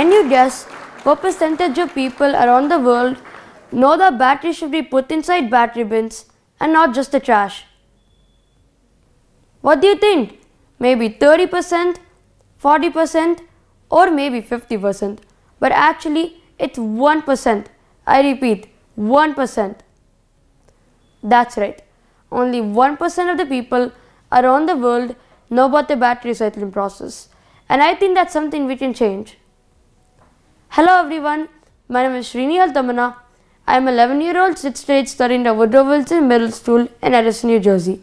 Can you guess what percentage of people around the world know that batteries should be put inside battery bins and not just the trash? What do you think? Maybe 30%, 40% or maybe 50%. But actually it's 1%. I repeat, 1%. That's right. Only 1% of the people around the world know about the battery recycling process. And I think that's something we can change. Hello everyone, my name is Srini Altamana. I am 11 year old, 6th grade, studying at Woodrow Wilson Middle School in Edison, New Jersey.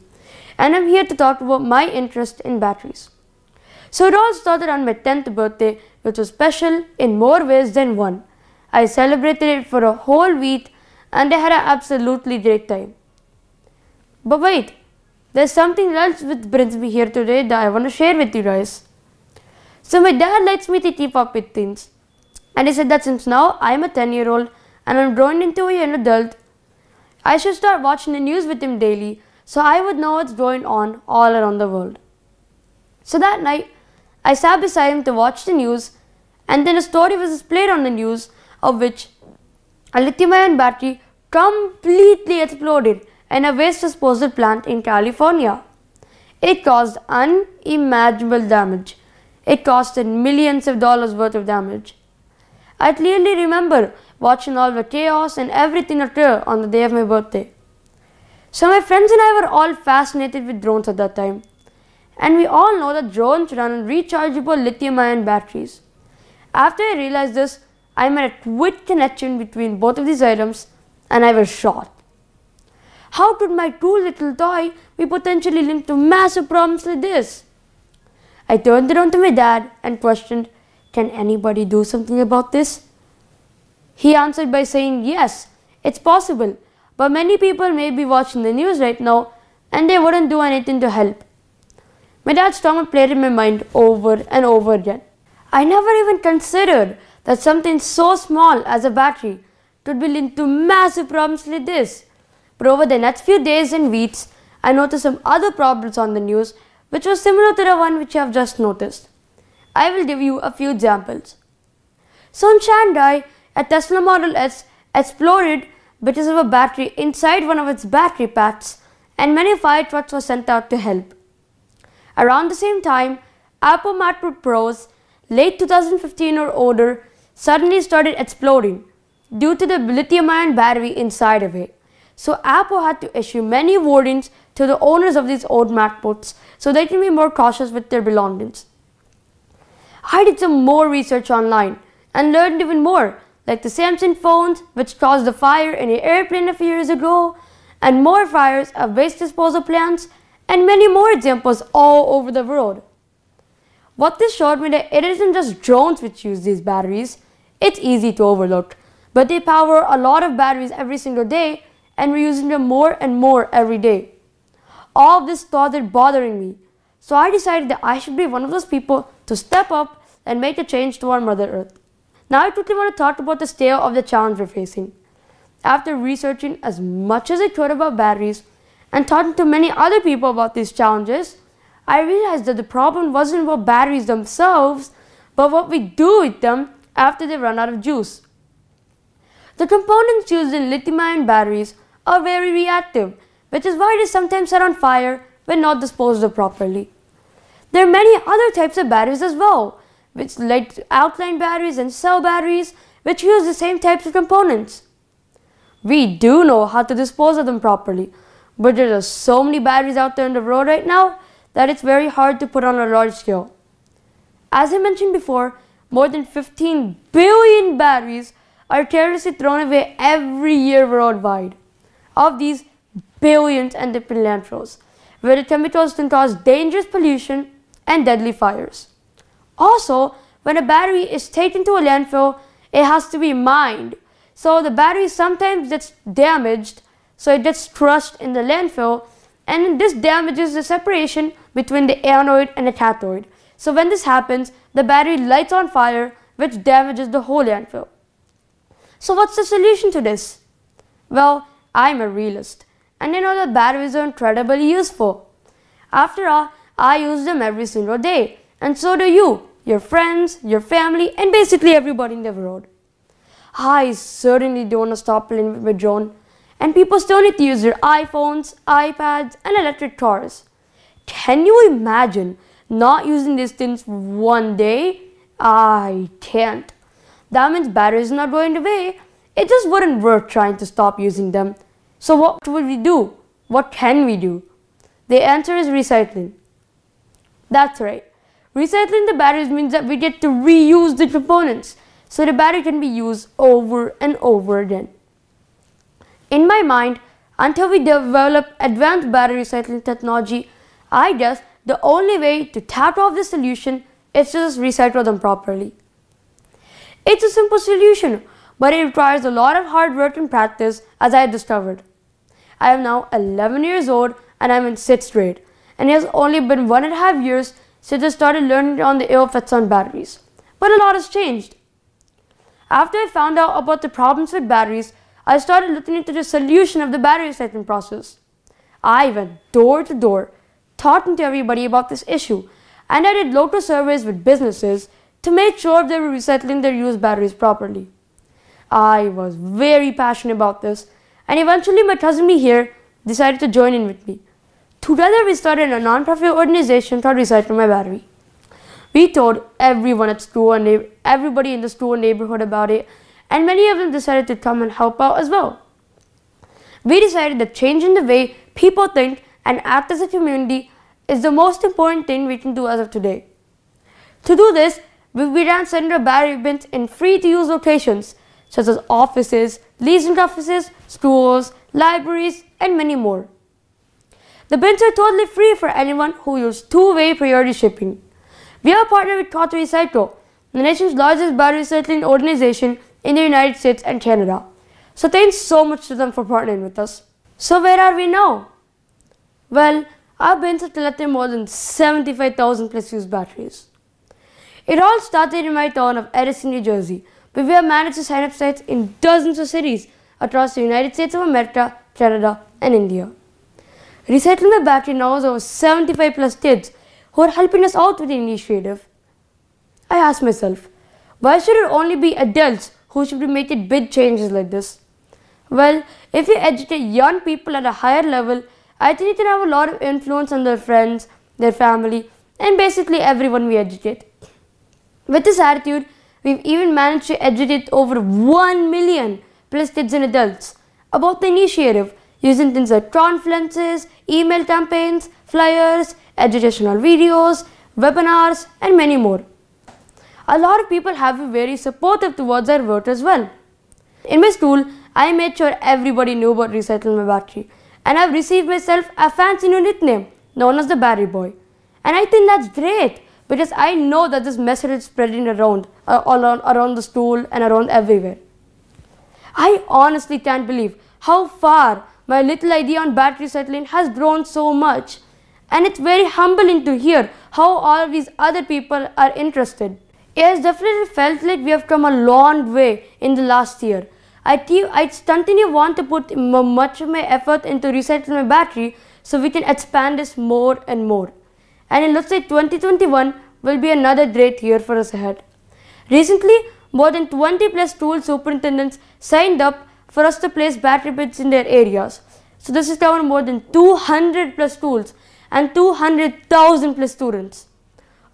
And I'm here to talk about my interest in batteries. So it all started on my 10th birthday, which was special in more ways than one. I celebrated it for a whole week and I had an absolutely great time. But wait, there's something else which brings me here today that I want to share with you guys. So my dad likes me to keep up with things and he said that since now I am a 10 year old and I'm growing into an adult, I should start watching the news with him daily so I would know what's going on all around the world. So that night, I sat beside him to watch the news, and then a story was displayed on the news of which a lithium ion battery completely exploded in a waste disposal plant in California. It caused unimaginable damage. It costed millions of dollars worth of damage. I clearly remember watching all the chaos and everything occur uh, on the day of my birthday. So my friends and I were all fascinated with drones at that time. And we all know that drones run on rechargeable lithium-ion batteries. After I realized this, I made a quick connection between both of these items and I was shocked. How could my cool little toy be potentially linked to massive problems like this? I turned around to my dad and questioned, can anybody do something about this? He answered by saying, Yes, it's possible, but many people may be watching the news right now and they wouldn't do anything to help. My dad's story played in my mind over and over again. I never even considered that something so small as a battery could be linked to massive problems like this. But over the next few days and weeks, I noticed some other problems on the news which were similar to the one which I have just noticed. I will give you a few examples. In Shandai, a Tesla Model S, exploded because of a battery inside one of its battery packs and many fire trucks were sent out to help. Around the same time, Apple MacBook Pros, late 2015 or older, suddenly started exploding due to the lithium-ion battery inside of it. So Apple had to issue many warnings to the owners of these old MacBooks so they can be more cautious with their belongings. I did some more research online and learned even more, like the Samsung phones, which caused the fire in an airplane a few years ago, and more fires at waste disposal plants, and many more examples all over the world. What this showed me that it isn't just drones which use these batteries, it's easy to overlook, but they power a lot of batteries every single day, and we're using them more and more every day. All of this started bothering me, so I decided that I should be one of those people to step up and make a change to our Mother Earth. Now I quickly want to talk about the scale of the challenge we're facing. After researching as much as I could about batteries and talking to many other people about these challenges, I realized that the problem wasn't about batteries themselves, but what we do with them after they run out of juice. The components used in lithium-ion batteries are very reactive, which is why they sometimes set on fire when not disposed of properly. There are many other types of batteries as well, which led to alkaline batteries and cell batteries, which use the same types of components. We do know how to dispose of them properly, but there are so many batteries out there on the road right now that it's very hard to put on a large scale. As I mentioned before, more than 15 billion batteries are carelessly thrown away every year worldwide. Of these, billions end up in landfills, where chemicals can cause dangerous pollution and deadly fires. Also, when a battery is taken to a landfill, it has to be mined. So the battery sometimes gets damaged, so it gets crushed in the landfill, and this damages the separation between the anode and the cathode. So when this happens, the battery lights on fire, which damages the whole landfill. So what's the solution to this? Well, I'm a realist, and I know that batteries are incredibly useful. After all, I use them every single day, and so do you your friends, your family, and basically everybody in the world. I certainly don't want to stop playing with drone, and people still need to use their iPhones, iPads, and electric cars. Can you imagine not using these things one day? I can't. That means batteries are not going away. It just wouldn't work trying to stop using them. So what would we do? What can we do? The answer is recycling. That's right. Recycling the batteries means that we get to reuse the components, so the battery can be used over and over again. In my mind, until we develop advanced battery recycling technology, I guess the only way to tap off this solution is to just recycle them properly. It's a simple solution, but it requires a lot of hard work and practice as I discovered. I am now 11 years old and I'm in 6th grade, and it has only been one and a half years so I started learning on the ill effects on batteries. But a lot has changed. After I found out about the problems with batteries, I started looking into the solution of the battery recycling process. I went door to door, talking to everybody about this issue, and I did local surveys with businesses to make sure they were recycling their used batteries properly. I was very passionate about this, and eventually my cousin here decided to join in with me. Together, we started a nonprofit organization called Recycle My Battery. We told everyone at school and everybody in the school neighborhood about it, and many of them decided to come and help out as well. We decided that changing the way people think and act as a community is the most important thing we can do as of today. To do this, we began sending our battery bins in free-to-use locations, such as offices, leasing offices, schools, libraries, and many more. The bins are totally free for anyone who uses two-way priority shipping. We are partnered with Qatar Recycle, the nation's largest battery recycling organization in the United States and Canada. So thanks so much to them for partnering with us. So where are we now? Well, our bins have collected more than 75,000 plus used batteries. It all started in my town of Edison, New Jersey, but we have managed to sign up sites in dozens of cities across the United States of America, Canada, and India. Recycling the battery now is over 75 plus kids who are helping us out with the initiative. I ask myself, why should it only be adults who should be making big changes like this? Well, if you educate young people at a higher level, I think it can have a lot of influence on their friends, their family, and basically everyone we educate. With this attitude, we've even managed to educate over 1 million plus kids and adults about the initiative using things like conferences, email campaigns, flyers, educational videos, webinars, and many more. A lot of people have been very supportive towards their work as well. In my school, I made sure everybody knew about recycling My Battery, and I've received myself a fancy new nickname known as the Battery Boy. And I think that's great because I know that this message is spreading around, uh, all around, around the school and around everywhere. I honestly can't believe how far my little idea on battery recycling has grown so much and it's very humbling to hear how all these other people are interested. It has definitely felt like we have come a long way in the last year. I, I continue want to put much of my effort into recycling my battery so we can expand this more and more. And it looks like 2021 will be another great year for us ahead. Recently, more than 20 plus tool superintendents signed up for us to place battery pits in their areas. So this is covering more than 200 plus schools and 200,000 plus students.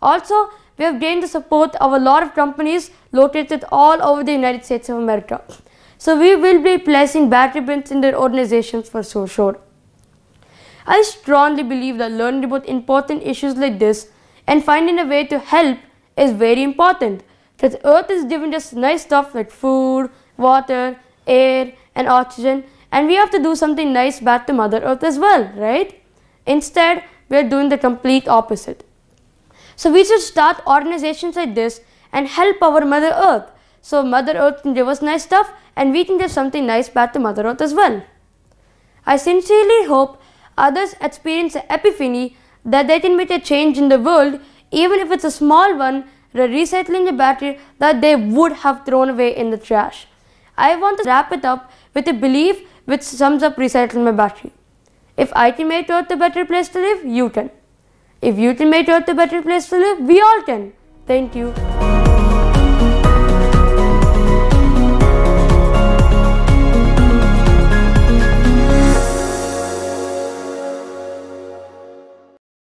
Also, we have gained the support of a lot of companies located all over the United States of America. So we will be placing battery pins in their organizations for so sure. I strongly believe that learning about important issues like this and finding a way to help is very important because earth is giving us nice stuff like food, water, air and oxygen and we have to do something nice back to mother earth as well right instead we are doing the complete opposite so we should start organizations like this and help our mother earth so mother earth can give us nice stuff and we can give something nice back to mother earth as well i sincerely hope others experience an epiphany that they can make a change in the world even if it's a small one recycling a battery that they would have thrown away in the trash I want to wrap it up with a belief which sums up My battery. If IT made Earth a better place to live, you can. If you can make Earth a better place to live, we all can. Thank you.